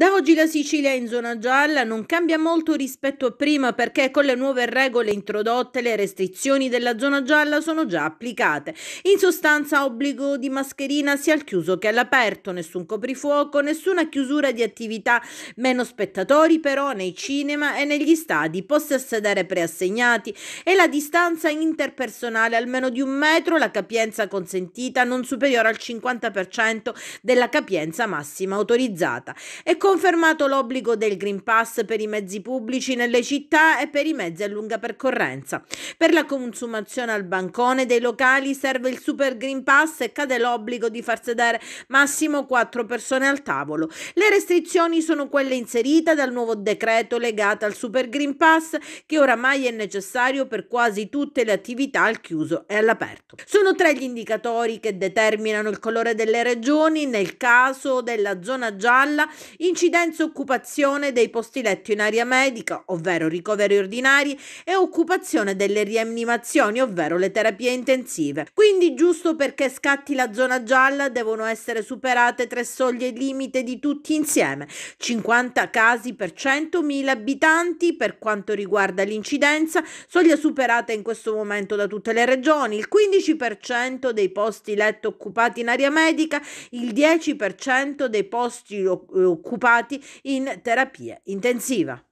Da oggi la Sicilia in zona gialla non cambia molto rispetto a prima perché con le nuove regole introdotte le restrizioni della zona gialla sono già applicate. In sostanza obbligo di mascherina sia al chiuso che all'aperto, nessun coprifuoco, nessuna chiusura di attività, meno spettatori però nei cinema e negli stadi, posti a sedere preassegnati e la distanza interpersonale almeno di un metro, la capienza consentita non superiore al 50% della capienza massima autorizzata. E con confermato l'obbligo del Green Pass per i mezzi pubblici nelle città e per i mezzi a lunga percorrenza. Per la consumazione al bancone dei locali serve il Super Green Pass e cade l'obbligo di far sedere massimo quattro persone al tavolo. Le restrizioni sono quelle inserite dal nuovo decreto legato al Super Green Pass che oramai è necessario per quasi tutte le attività al chiuso e all'aperto. Sono tre gli indicatori che determinano il colore delle regioni nel caso della zona gialla, i incidenza occupazione dei posti letto in area medica, ovvero ricoveri ordinari, e occupazione delle rianimazioni, ovvero le terapie intensive. Quindi, giusto perché scatti la zona gialla, devono essere superate tre soglie limite di tutti insieme, 50 casi per 100.000 abitanti per quanto riguarda l'incidenza, soglia superata in questo momento da tutte le regioni, il 15% dei posti letto occupati in area medica, il 10% dei posti eh, occupati occupati in terapia intensiva.